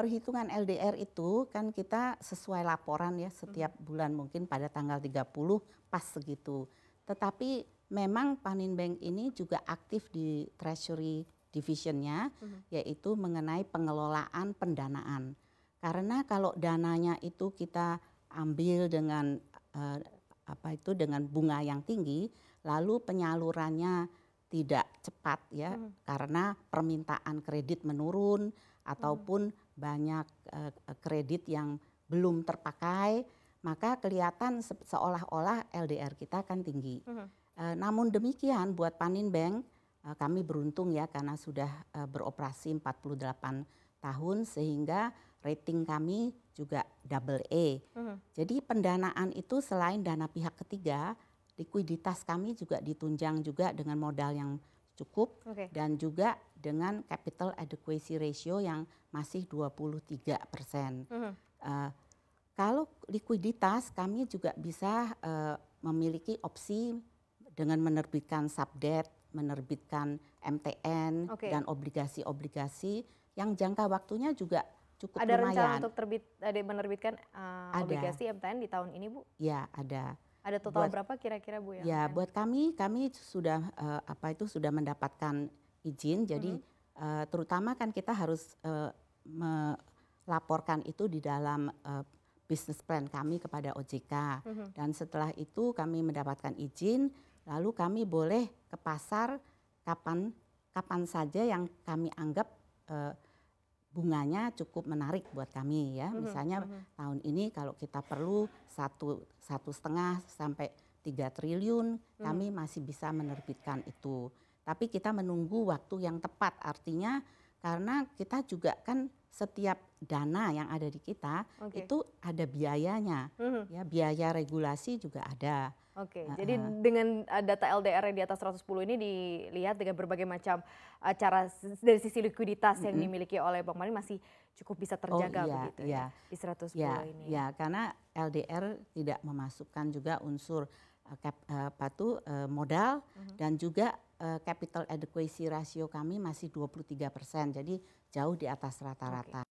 perhitungan LDR itu kan kita sesuai laporan ya hmm. setiap bulan mungkin pada tanggal 30 pas segitu. Tetapi memang Panin Bank ini juga aktif di Treasury Divisionnya hmm. yaitu mengenai pengelolaan pendanaan. Karena kalau dananya itu kita ambil dengan uh, apa itu dengan bunga yang tinggi, lalu penyalurannya tidak cepat ya hmm. karena permintaan kredit menurun ataupun hmm. banyak uh, kredit yang belum terpakai maka kelihatan se seolah-olah LDR kita kan tinggi. Hmm. Uh, namun demikian buat Panin Bank uh, kami beruntung ya karena sudah uh, beroperasi 48 tahun sehingga rating kami juga double A. Hmm. Jadi pendanaan itu selain dana pihak ketiga likuiditas kami juga ditunjang juga dengan modal yang cukup okay. dan juga dengan capital adequacy ratio yang masih 23 persen. Uh -huh. uh, kalau likuiditas kami juga bisa uh, memiliki opsi dengan menerbitkan subdebt, menerbitkan MTN okay. dan obligasi-obligasi yang jangka waktunya juga cukup ada lumayan. Ada rencana untuk terbit, eh, ada menerbitkan uh, ada. obligasi MTN di tahun ini, Bu? Ya, ada. Ada total buat, berapa kira-kira Bu ya? Ya, buat kami kami sudah uh, apa itu sudah mendapatkan izin. Jadi mm -hmm. uh, terutama kan kita harus uh, melaporkan itu di dalam uh, business plan kami kepada OJK. Mm -hmm. Dan setelah itu kami mendapatkan izin, lalu kami boleh ke pasar kapan kapan saja yang kami anggap uh, bunganya cukup menarik buat kami ya. Mhm, Misalnya mm-hmm. tahun ini kalau kita perlu satu satu setengah sampai tiga triliun, mm-hmm. kami masih bisa menerbitkan itu. Tapi kita menunggu waktu yang tepat. Artinya karena kita juga kan setiap dana yang ada di kita okay. itu ada biayanya, mm-hmm. ya biaya regulasi juga ada. Oke, okay. uh, jadi dengan eh, data LDR yang di atas 110 ini dilihat dengan berbagai macam uh, cara dari sisi likuiditas mm-hmm. yang dimiliki oleh bank mali masih cukup bisa oh, terjaga oh, iya, begitu ya iya. ya di 110 iya, ini. Ya, karena LDR tidak memasukkan juga unsur uh, kap, uh, eh, patuh uh, modal mm-hmm. dan juga Eh, capital adequacy ratio kami masih 23 persen jadi jauh di atas rata rata